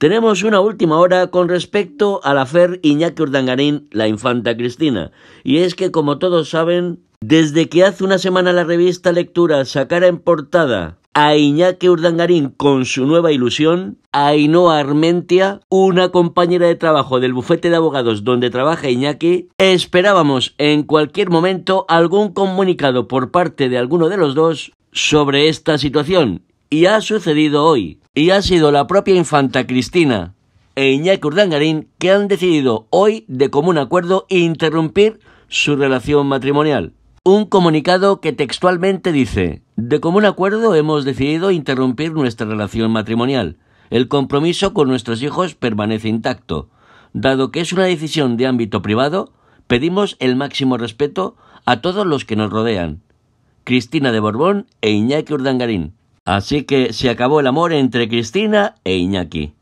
Tenemos una última hora con respecto a la FER Iñaki Urdangarín, la infanta Cristina. Y es que, como todos saben, desde que hace una semana la revista Lectura sacara en portada a Iñaki Urdangarín con su nueva ilusión, a Ainhoa Armentia, una compañera de trabajo del bufete de abogados donde trabaja Iñaki, esperábamos en cualquier momento algún comunicado por parte de alguno de los dos sobre esta situación. Y ha sucedido hoy y ha sido la propia infanta Cristina e Iñaki Urdangarín que han decidido hoy, de común acuerdo, interrumpir su relación matrimonial. Un comunicado que textualmente dice, de común acuerdo hemos decidido interrumpir nuestra relación matrimonial. El compromiso con nuestros hijos permanece intacto. Dado que es una decisión de ámbito privado, pedimos el máximo respeto a todos los que nos rodean. Cristina de Borbón e Iñaki Urdangarín. Así que se acabó el amor entre Cristina e Iñaki.